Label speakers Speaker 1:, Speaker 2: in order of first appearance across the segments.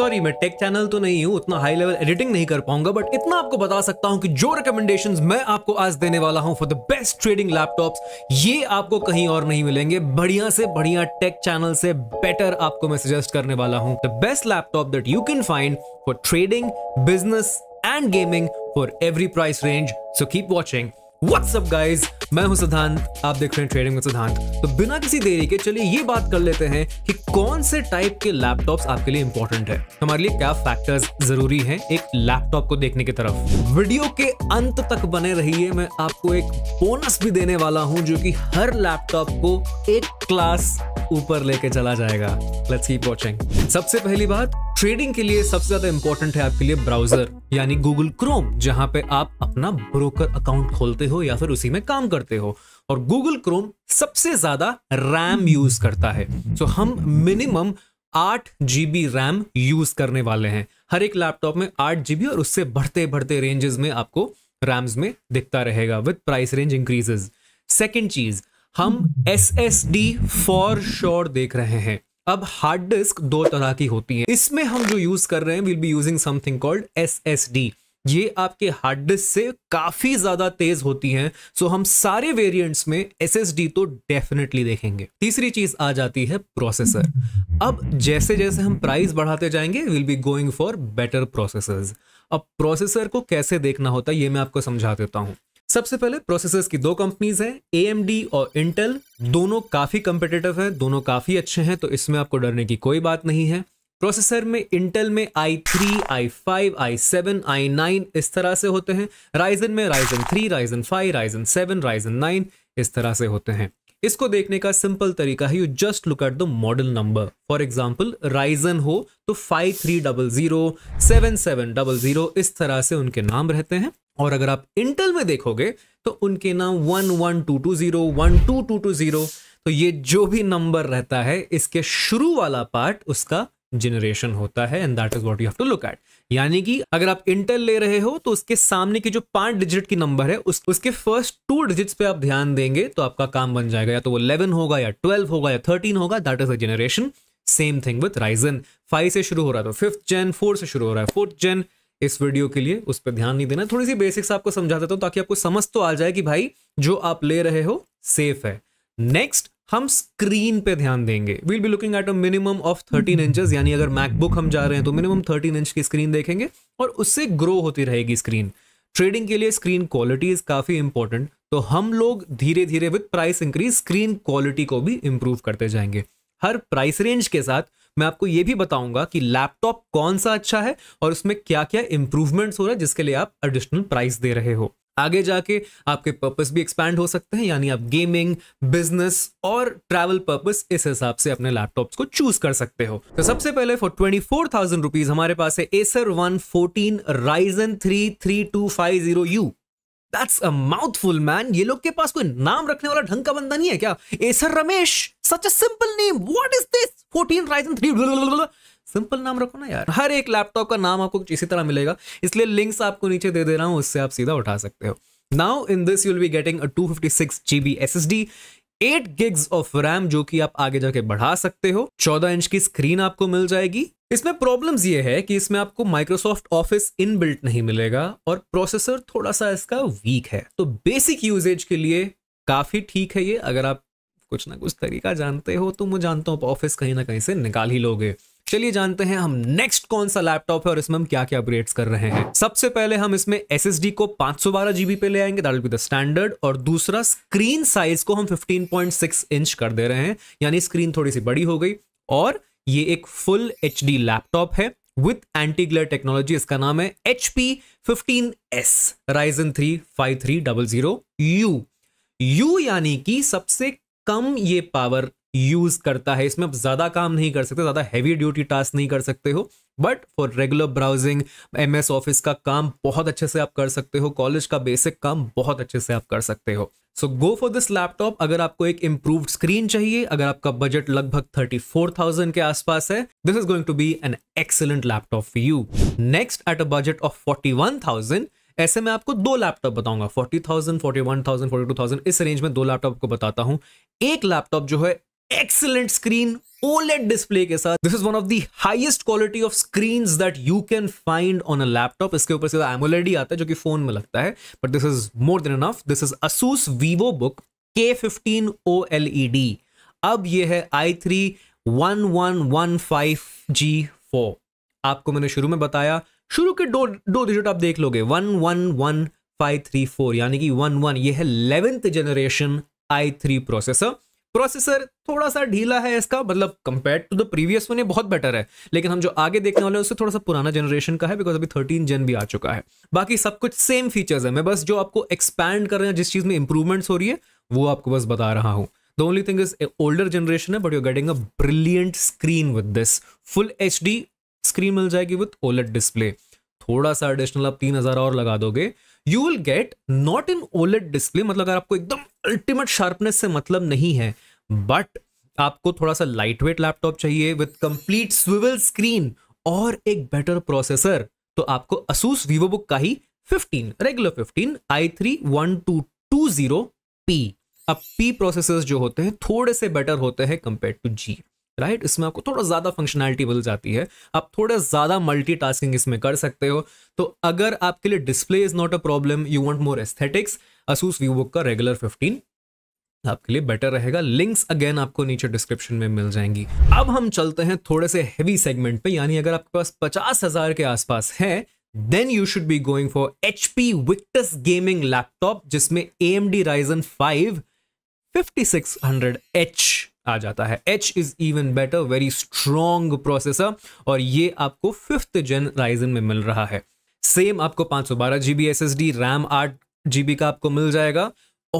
Speaker 1: Sorry मैं take channel तो नहीं हूँ उतना हाई लेवल एडिटिंग नहीं कर पाऊंगा बट इतना आपको बता सकता हूँ कि जो रिकमेंडेशन मैं आपको आज देने वाला हूँ for the best trading laptop ये आपको कहीं और नहीं मिलेंगे बढ़िया से बढ़िया टेक चैनल से बेटर आपको मैं सजेस्ट करने वाला हूँ the best laptop that you can find for trading business and gaming for every price range so keep watching What's up guys? मैं हूं सिद्धांत आप देख रहे हैं ट्रेडिंग में सिद्धांत तो बिना किसी देरी के चलिए ये बात कर लेते हैं कि कौन से टाइप के लैपटॉप्स आपके लिए इंपॉर्टेंट है हमारे लिए क्या फैक्टर्स जरूरी हैं एक लैपटॉप को देखने की तरफ वीडियो के अंत तक बने रहिए मैं आपको एक बोनस भी देने वाला हूं जो कि हर लैपटॉप को एक क्लास ऊपर लेके चला जाएगा लेट्स कीप वॉचिंग सबसे पहली बात ट्रेडिंग के लिए सबसे ज्यादा इंपॉर्टेंट है आपके लिए ब्राउजर यानी गूगल क्रोम जहां पे आप अपना ब्रोकर अकाउंट खोलते हो हो या फिर उसी में काम करते हो और गूगल क्रोम सबसे ज्यादा रैम यूज करता है सो so, हम मिनिमम आठ जीबी रैम यूज करने वाले हैं हर एक लैपटॉप में आठ जीबी और उससे बढ़ते बढ़ते रेंजेस में आपको रैम्स में दिखता रहेगा with price range increases second चीज हम S S D for sure देख रहे हैं अब हार्ड डिस्क दो तरह की होती है इसमें हम जो यूज कर रहे हैं will be using something called S S D ये आपके हार्ड डिस्क से काफी ज्यादा तेज होती हैं सो हम सारे वेरिएंट्स में एस तो डेफिनेटली देखेंगे तीसरी चीज आ जाती है प्रोसेसर अब जैसे जैसे हम प्राइस बढ़ाते जाएंगे will be going for better processor अब प्रोसेसर को कैसे देखना होता है ये मैं आपको समझा देता हूं सबसे पहले प्रोसेसर्स की दो कंपनीज हैं ए और इंटेल दोनों काफी कंपिटेटिव हैं दोनों काफी अच्छे हैं तो इसमें आपको डरने की कोई बात नहीं है प्रोसेसर में इंटेल में I three I five I seven I nine इस तरह से होते हैं राइजन में Ryzen three Ryzen 5, Ryzen seven Ryzen nine इस तरह से होते हैं इसको देखने का सिंपल तरीका है you just look at the model number for example Ryzen हो तो five three double zero seven seven double zero इस तरह से उनके नाम रहते हैं और अगर आप इंटेल में देखोगे तो उनके नाम one one two two zero one two two two zero तो ये जो भी नंबर रहता है इसके शुरू वाला पार्ट उसका जनरेशन होता है and that is what you have to look at यानी कि अगर आप इंटेल ले रहे हो तो उसके सामने की जो पांच डिजिट की नंबर है उस, उसके फर्स्ट टू डिजिट्स पे आप ध्यान देंगे तो आपका काम बन जाएगा या तो वो 11 होगा या 12 होगा या 13 होगा that is a generation same thing with Ryzen five से शुरू हो रहा है तो फिफ्थ जेन फोर से शुरू हो रहा है फोर्थ जेन इस वीडियो के लिए उस पर ध्यान नहीं देना थोड़ी सी बेसिक्स आपको समझा देता हूँ ताकि आपको समझ तो आ जाए कि भाई जो आप ले रहे हो सेफ है नेक्स्ट हम स्क्रीन पे ध्यान देंगे will be looking at a minimum of thirteen inches यानी अगर मैकबुक हम जा रहे हैं तो मिनिमम थर्टीन इंच की स्क्रीन देखेंगे और उससे ग्रो होती रहेगी स्क्रीन ट्रेडिंग के लिए स्क्रीन क्वालिटी इज काफी इंपॉर्टेंट तो हम लोग धीरे धीरे with price increase screen quality को भी इंप्रूव करते जाएंगे हर प्राइस रेंज के साथ मैं आपको ये भी बताऊंगा कि लैपटॉप कौन सा अच्छा है और उसमें क्या क्या इंप्रूवमेंट्स हो रहा है जिसके लिए आप एडिशनल प्राइस दे रहे हो आगे जाके आपके पर्पस भी एक्सपैंड हो सकते हैं यानी आप गेमिंग बिजनेस और ट्रैवल पर्पस इस हिसाब से अपने लैपटॉप्स को चूज कर सकते हो तो सबसे पहले for twenty four thousand rupees हमारे पास है Acer one fourteen Ryzen three three two five zero U that's a mouthful man ये लोग के पास कोई नाम रखने वाला ढंग का बंदा नहीं है क्या Acer Ramesh such a simple name what is this fourteen Ryzen three simple नाम रखो ना यार हर एक लैपटॉप का नाम आपको कुछ इसी तरह मिलेगा इसलिए लिंक्स आपको नीचे दे दे रहा हूँ उससे आप सीधा उठा सकते हो now in this you'll be getting two fifty six GB S S D eight gigs of RAM जो कि आप आगे जाके बढ़ा सकते हो चौदह इंच की स्क्रीन आपको मिल जाएगी इसमें प्रॉब्लम्स ये है कि इसमें आपको माइक्रोसॉफ्ट ऑफिस इनबिल्ट नहीं मिलेगा और प्रोसेसर थोड़ा सा इसका वीक है तो बेसिक यूजेज के लिए काफी ठीक है ये अगर आप कुछ ना कुछ तरीका जानते हो तो मैं जानता हूँ ऑफिस कहीं ना कहीं से निकाल ही लोगे चलिए जानते हैं हम नेक्स्ट कौन सा लैपटॉप है और इसमें हम क्या क्या अपग्रेड्स कर रहे हैं सबसे पहले हम इसमें एस एस डी को पांच सौ बारह जीबी पे ले आएंगे दैट बी द स्टैंडर्ड और दूसरा स्क्रीन साइज को हम फिफ्टीन पॉइंट सिक्स इंच कर दे रहे हैं यानी स्क्रीन थोड़ी सी बड़ी हो गई और ये एक फुल एच डी लैपटॉप है विथ एंटी ग्लेयर टेक्नोलॉजी इसका नाम है H P fifteen S Ryzen three five three double zero U U यानी कि सबसे कम ये पावर यूज करता है इसमें आप ज्यादा काम नहीं कर सकते ज्यादा हैवी ड्यूटी टास्क नहीं कर सकते हो but for regular browsing M S office का काम बहुत अच्छे से आप कर सकते हो कॉलेज का बेसिक काम बहुत अच्छे से आप कर सकते हो so go for this laptop अगर आपको एक इम्प्रूव स्क्रीन चाहिए अगर आपका बजट लगभग थर्टी फोर थाउजेंड के आसपास है this is going to be an excellent laptop for you next at a budget of forty one thousand ऐसे में आपको दो लैपटॉप बताऊंगा forty thousand forty one thousand forty two thousand इस रेंज में दो लैपटॉप को बताता हूं एक लैपटॉप जो है एक्सलेंट स्क्रीन ओलेट डिस्प्ले के साथ this is one of the highest quality of screen that you can find on a laptop इसके ऊपर से एमोलेड ही आता है जो कि फोन में लगता है but this is more than enough this is Asus Vivo Book K fifteen O L E D अब ये है I three one one one five G four आपको मैंने शुरू में बताया शुरू के दो दो डिजिट आप देख लोगे one one one five three four यानी कि वन वन ये है eleventh generation I three processor processor थोड़ा सा ढीला है इसका मतलब compare to the previous one ये बहुत बेटर है लेकिन हम जो आगे देखने वाले हैं उससे थोड़ा सा पुराना जनरेशन का है बिकॉज अभी थर्टीन जन भी आ चुका है बाकी सब कुछ सेम फीचर्स है मैं बस जो आपको एक्सपैंड कर रहे हैं जिस चीज़ में इंप्रूवमेंट्स हो रही है वो आपको बस बता रहा हूँ the only thing is a older generation है but you're getting a brilliant screen with this full H screen मिल जाएगी विथ ओलेट डिस्प्ले थोड़ा सा एडिशनल आप तीन हजार और लगा दोगे you will get not in OLED display मतलब अगर आपको एकदम अल्टीमेट शार्पनेस से मतलब नहीं है बट आपको थोड़ा सा लाइट वेट लैपटॉप चाहिए विथ कंप्लीट स्विवल स्क्रीन और एक बेटर प्रोसेसर तो आपको असूस वीवो बुक का ही 15 regular 15 I three one two two zero P अब पी प्रोसेसर जो होते हैं थोड़े से बेटर होते हैं कंपेयर टू जी राइट इसमें आपको थोड़ा ज़्यादा फंक्शनैलिटी मिल जाती है आप थोड़ा ज़्यादा मल्टीटास्किंग इसमें कर सकते हो तो अगर आपके लिए display is not a problem you want more aesthetics Asus Vivo का रेगुलर 15 आपके लिए बेटर रहेगा लिंक्स अगेन आपको नीचे डिस्क्रिप्शन में मिल जाएंगी अब हम चलते हैं थोड़े से हेवी सेगमेंट पे यानी अगर आपके पास पचास हजार के आसपास है then you should be going for H P Victus gaming laptop जिसमें A M D Ryzen five fifty six hundred H आ जाता है H is even better very strong processor और ये आपको फिफ्थ जन राइजन में मिल रहा है सेम आपको पांच सौ बारह GB S S D RAM आठ जीबी का आपको मिल जाएगा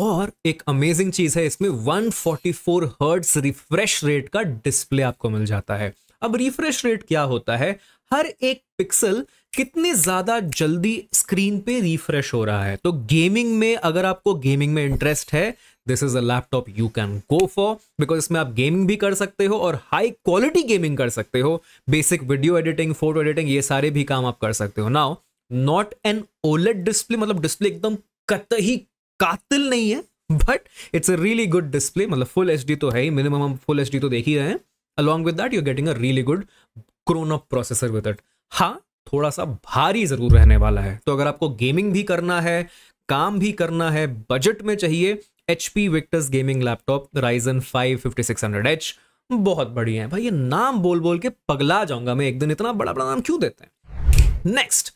Speaker 1: और एक अमेजिंग चीज है इसमें 144 फोर्टी रिफ्रेश रेट का डिस्प्ले आपको मिल जाता है अब रिफ्रेश रेट क्या होता है हर एक पिक्सल कितने ज़्यादा जल्दी स्क्रीन पे रिफ्रेश हो रहा है तो गेमिंग में अगर आपको गेमिंग में इंटरेस्ट है this is a laptop you can go for because इसमें आप गेमिंग भी कर सकते हो और हाई क्वालिटी गेमिंग कर सकते हो basic video editing photo editing ये सारे भी काम आप कर सकते हो now not an OLED display मतलब डिस्प्ले एकदम कत ही कातिल नहीं है but it's a really good display मतलब फुल एच तो है ही मिनिमम हम फुल एच तो देख ही रहे हैं along with that you getting a really good crown processor with it हाँ थोड़ा सा भारी जरूर रहने वाला है तो अगर आपको गेमिंग भी करना है काम भी करना है बजट में चाहिए H P Victus gaming laptop Ryzen five fifty six hundred H बहुत बढ़िया है भाई ये नाम बोल बोल के पगला जाऊंगा मैं एक दिन इतना बड़ा बड़ा नाम क्यों देते हैं नेक्स्ट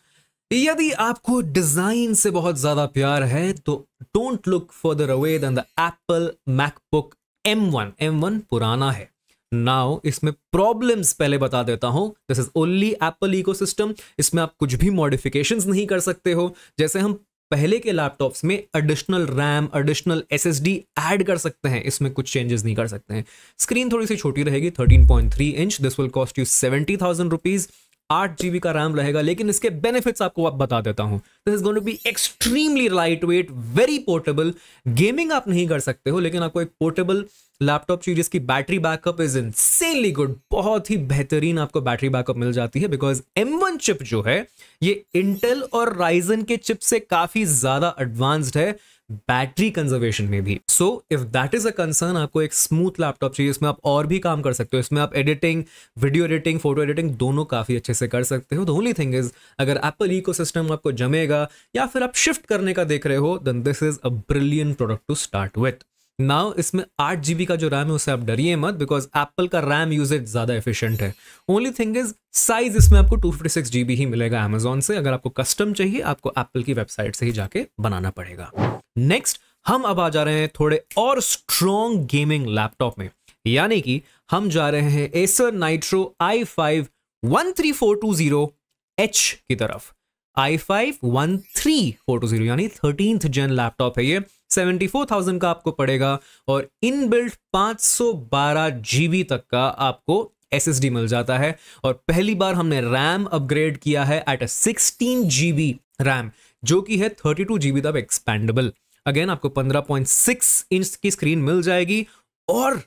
Speaker 1: यदि आपको डिजाइन से बहुत ज्यादा प्यार है तो don't look further away then the Apple MacBook M1 M1 पुराना है नाउ इसमें प्रॉब्लम्स पहले बता देता हूं this is only Apple ecosystem इसमें आप कुछ भी मॉडिफिकेशंस नहीं कर सकते हो जैसे हम पहले के लैपटॉप्स में additional RAM additional S add कर सकते हैं इसमें कुछ चेंजेस नहीं कर सकते हैं स्क्रीन थोड़ी सी छोटी रहेगी 13.3 inch this will cost you seventy thousand rupees आठ जी का रैम रहेगा लेकिन इसके बेनिफिट्स आपको आप बता देता हूं this is going to be extremely light weight very portable gaming आप नहीं कर सकते हो लेकिन आपको एक पोर्टेबल लैपटॉप चाहिए जिसकी battery backup is insanely good बहुत ही बेहतरीन आपको बैटरी बैकअप मिल जाती है बिकॉज एम वन चिप जो है ये इंटेल और राइजन के चिप से काफी ज्यादा एडवांस्ड है बैटरी कंजर्वेशन में भी so if that is a concern आपको एक स्मूथ लैपटॉप चाहिए इसमें आप और भी काम कर सकते हो इसमें आप editing video editing photo editing दोनों काफ़ी अच्छे से कर सकते हो द ओनली थिंग इज अगर एप्पल इको आपको जमेगा या फिर आप शिफ्ट करने का देख रहे हो then this is a brilliant product to start with now इसमें आठ जीबी का जो रैम है उसे आप डरिए मत बिकॉज एप्पल का रैम यूजेज ज़्यादा एफिशिएंट है ओनली थिंग इज साइज इसमें आपको टू फिफ्टी सिक्स जीबी ही मिलेगा अमेजोन से अगर आपको कस्टम चाहिए आपको एप्पल की वेबसाइट से ही जाके बनाना पड़ेगा नेक्स्ट हम अब आ जा रहे हैं थोड़े और स्ट्रॉन्ग गेमिंग लैपटॉप में यानी कि हम जा रहे हैं Acer Nitro i five one three four two zero H की तरफ i five one three four two zero यानी थर्टीन जेन लैपटॉप है ये सेवेंटी फोर थाउजेंड का आपको पड़ेगा और इन बिल्ट सौ बारह जीबी तक का आपको एस मिल जाता है और पहली बार हमने रैम अपग्रेड किया है at a sixteen GB RAM जो कि है थर्टी टू जीबी तक एक्सपेंडेबल अगेन आपको पंद्रह पॉइंट सिक्स इंच की स्क्रीन मिल जाएगी और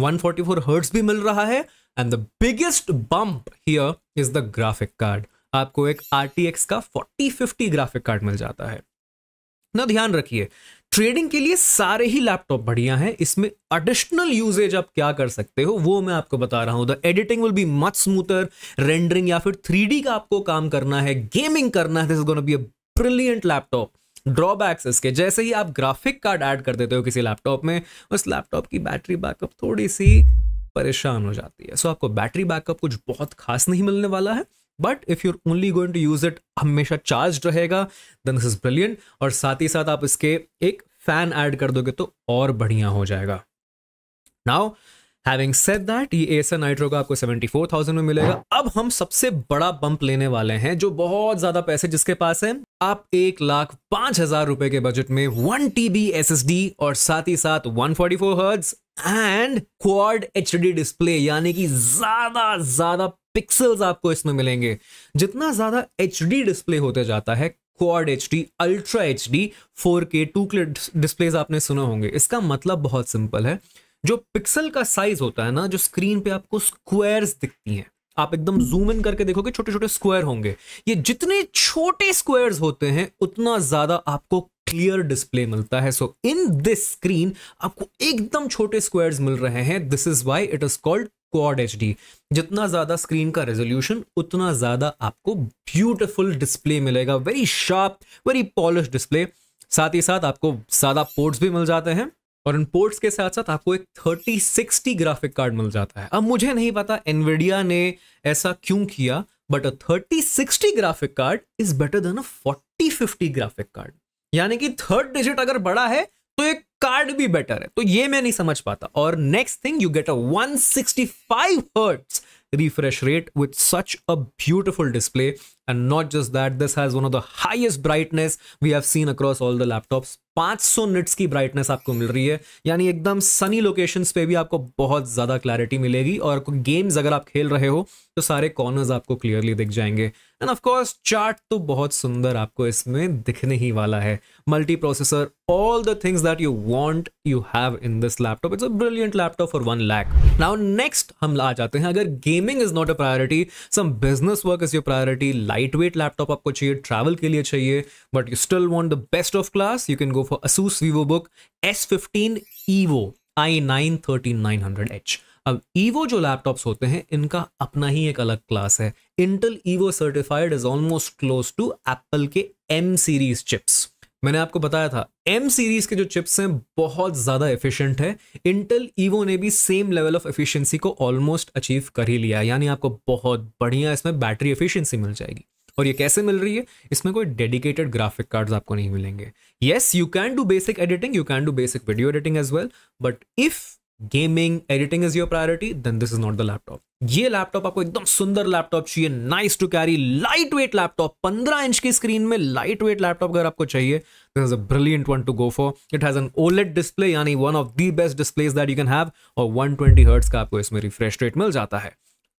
Speaker 1: वन फोर्टी फोर हर्ट्स भी मिल रहा है and the biggest bump here is the graphic card आपको एक आर टी एक्स का फोर्टी फिफ्टी ग्राफिक कार्ड मिल जाता है ना ध्यान रखिए ट्रेडिंग के लिए सारे ही लैपटॉप बढ़िया हैं इसमें एडिशनल यूजेज आप क्या कर सकते हो वो मैं आपको बता रहा हूं the editing will be much smoother rendering या फिर थ्री का आपको काम करना है गेमिंग करना है this is gonna be a brilliant laptop drawbacks इसके जैसे ही आप ग्राफिक कार्ड ऐड कर देते हो किसी लैपटॉप में उस लैपटॉप की बैटरी बैकअप थोड़ी सी परेशान हो जाती है सो so, आपको बैटरी बैकअप कुछ बहुत खास नहीं मिलने वाला है but if you're only going to use it हमेशा चार्ज रहेगा देन दिस इज ब्रिलियंट और साथ ही साथ आप इसके एक फैन ऐड कर दोगे तो और बढ़िया हो जाएगा नाउ हैविंग सेड दैट ये एसर नाइट्रो का आपको 74,000 में मिलेगा अब हम सबसे बड़ा बंप लेने वाले हैं जो बहुत ज्यादा पैसे जिसके पास है आप एक लाख पांच हजार रुपए के बजट में वन टीबी डी और साथ ही साथ one forty four hertz and quad H D display यानी कि ज्यादा ज्यादा पिक्सल्स आपको इसमें मिलेंगे जितना ज्यादा एच डी डिस्प्ले होते जाता है quad H D ultra H D four K two K displays आपने सुना होंगे इसका मतलब बहुत सिंपल है जो पिक्सल का साइज होता है ना जो स्क्रीन पे आपको स्क्वायर्स दिखती हैं आप एकदम जूम इन करके देखोगे छोटे छोटे स्क्वायर होंगे ये जितने छोटे स्क्वायर्स होते हैं उतना ज्यादा आपको क्लियर डिस्प्ले मिलता है सो इन दिस स्क्रीन आपको एकदम छोटे स्क्वायर्स मिल रहे हैं this is why it is called quad H जितना ज्यादा स्क्रीन का रेजोल्यूशन उतना ज्यादा आपको ब्यूटिफुल डिस्प्ले मिलेगा very sharp very polish display साथ ही साथ आपको ज्यादा पोर्ट्स भी मिल जाते हैं और इन पोर्ट्स के साथ साथ आपको एक थर्टी सिक्सटी ग्राफिक कार्ड मिल जाता है अब मुझे नहीं पता एनविडिया ने ऐसा क्यों किया but a thirty sixty graphic card is better than a forty fifty graphic card यानी कि थर्ड डिजिट अगर बड़ा है तो एक कार्ड भी बेटर है तो ये मैं नहीं समझ पाता और next thing you get a one sixty five hertz refresh rate with such a beautiful display and not just that this has one of the highest brightness we have seen across all the laptops 500 nits की brightness आपको मिल रही है यानी एकदम Sunny locations पे भी आपको बहुत ज़्यादा क्लैरिटी मिलेगी और गेम्स अगर आप खेल रहे हो तो सारे कॉर्नर्स आपको क्लियरली दिख जाएंगे एंड ऑफ कोर्स चार्ट तो बहुत सुंदर आपको इसमें दिखने ही वाला है multi processor all the things that you want you have in this laptop it's a brilliant laptop for one lakh now next हम आ जाते हैं अगर gaming is not a priority some business work is your priority light weight laptop आपको चाहिए travel के लिए चाहिए but you still want the best of class you can go for Asus Vivo Vivobook S fifteen Evo I nine thirteen nine hundred H अब Evo जो laptops होते हैं इनका अपना ही एक अलग क्लास है Intel Evo certified is almost close to Apple के एम सीरीज चिप्स मैंने आपको बताया था एम सीरीज के जो चिप्स हैं बहुत ज़्यादा एफिशिएंट है इंटेल ईवो ने भी सेम लेवल ऑफ एफिशिएंसी को ऑलमोस्ट अचीव कर ही लिया यानी आपको बहुत बढ़िया इसमें बैटरी एफिशिएंसी मिल जाएगी और ये कैसे मिल रही है इसमें कोई डेडिकेटेड ग्राफिक कार्ड्स आपको नहीं मिलेंगे yes you can do basic editing you can do basic video editing as well but if gaming editing is your priority then this is not the laptop ये लैपटॉप आपको एकदम सुंदर laptop चाहिए nice to carry light wait laptop पंद्रह inch की screen में light wait laptop अगर आपको चाहिए this is a brilliant one to go for it has an OLED display यानी one of the best displays that you can have और 120 twenty का आपको इसमें रिफ्रेश रेट मिल जाता है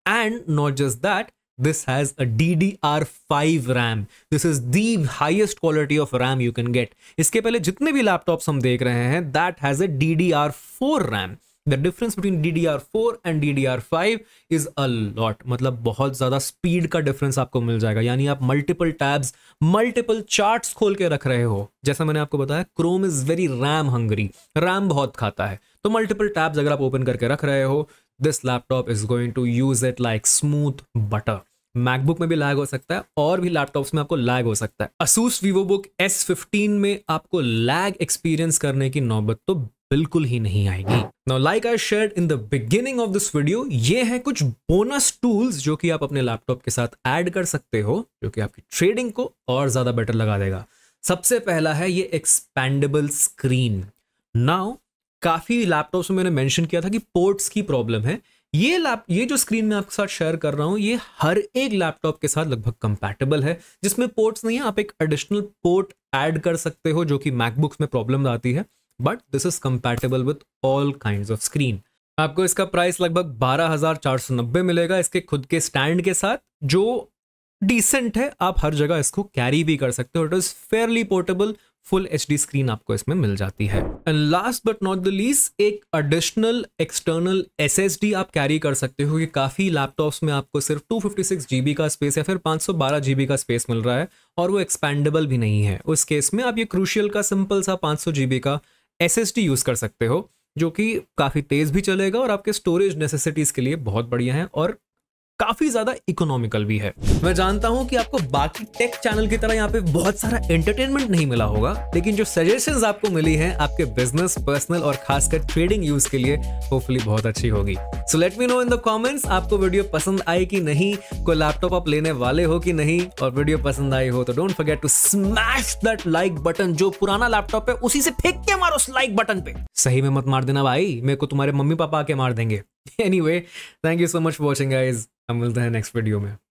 Speaker 1: and not just that this has a DDR5 RAM. This is the highest quality of RAM you can get. इसके पहले जितने भी लैपटॉप्स हम देख रहे हैं that has D D R four RAM The difference between D D R four and D D R five is मतलब बहुत ज़्यादा स्पीड का डिफरेंस आपको मिल जाएगा यानी आप मल्टीपल टैब्स मल्टीपल चार्ट्स खोल के रख रहे हो जैसा मैंने आपको बताया Chrome is very RAM hungry RAM बहुत खाता है तो मल्टीपल टैब्स अगर आप ओपन करके रख रहे हो this laptop is going to use it like smooth butter MacBook में भी लैग हो सकता है और भी लैपटॉप्स में आपको लैग हो सकता है Asus Vivo Vivobook S fifteen में आपको लैग एक्सपीरियंस करने की नौबत तो बिल्कुल ही नहीं आएगी now like I share in the beginning of this video ये है कुछ बोनस टूल्स जो कि आप अपने लैपटॉप के साथ ऐड कर सकते हो जो कि आपकी ट्रेडिंग को और ज्यादा बेटर लगा देगा सबसे पहला है ये एक्सपेंडेबल स्क्रीन नाउ काफी लैपटॉप्स में मैंने मेंशन किया था कि पोर्ट्स की प्रॉब्लम है ये लैप ये जो स्क्रीन मैं आपके साथ शेयर कर रहा हूँ ये हर एक लैपटॉप के साथ लगभग कंपैटिबल है जिसमें पोर्ट्स नहीं है आप एक एडिशनल पोर्ट ऐड कर सकते हो जो कि मैकबुक्स में प्रॉब्लम आती है but this is compatible with all kind of screen आपको इसका प्राइस लगभग बारह हजार चार सौ नब्बे मिलेगा इसके खुद के स्टैंड के साथ जो डिसेंट है आप हर जगह इसको कैरी भी कर सकते हो it is fairly portable full H screen आपको इसमें मिल जाती है and last but not the least एक एडिशनल एक्सटर्नल एस आप कैरी कर सकते हो कि काफ़ी लैपटॉप्स में आपको सिर्फ टू फिफ्टी का स्पेस या फिर पाँच सौ का स्पेस मिल रहा है और वो एक्सपेंडेबल भी नहीं है उस केस में आप ये क्रूशियल का सिंपल सा पाँच सौ का एस एस यूज़ कर सकते हो जो कि काफ़ी तेज़ भी चलेगा और आपके स्टोरेज नेसेसिटीज़ के लिए बहुत बढ़िया है और काफी ज्यादा इकोनॉमिकल भी है मैं जानता हूँ कि आपको बाकी टेक चैनल की तरह यहाँ पे बहुत सारा एंटरटेनमेंट नहीं मिला होगा लेकिन जो सजेशंस आपको मिली हैं आपके बिजनेस पर्सनल और खासकर ट्रेडिंग यूज के लिए होपफुली बहुत अच्छी होगी so let me know in the comments आपको वीडियो पसंद आई कि नहीं कोई लैपटॉप आप लेने वाले हो कि नहीं और वीडियो पसंद आई हो तो don't forget to smash that like button जो पुराना लैपटॉप है उसी से फेंक के मारो उस लाइक बटन पे सही में मत मार देना भाई मेरे को तुम्हारे मम्मी पापा आके मार देंगे anyway thank you so much for watching guys हम मिलते हैं नेक्स्ट वीडियो में